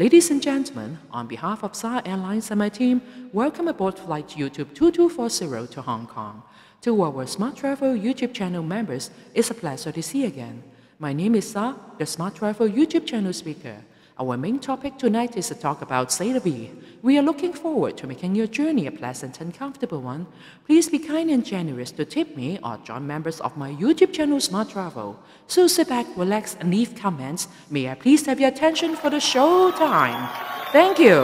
Ladies and gentlemen, on behalf of SAR Airlines and my team, welcome aboard Flight YouTube 2240 to Hong Kong. To our Smart Travel YouTube channel members, it's a pleasure to see you again. My name is SAR, the Smart Travel YouTube channel speaker. Our main topic tonight is a talk about Say V. We are looking forward to making your journey a pleasant and comfortable one. Please be kind and generous to tip me or join members of my YouTube channel Smart Travel. So sit back, relax, and leave comments. May I please have your attention for the show time? Thank you.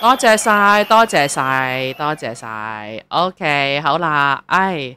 多謝晒，多謝晒，多謝晒。OK，好啦，唉、哎。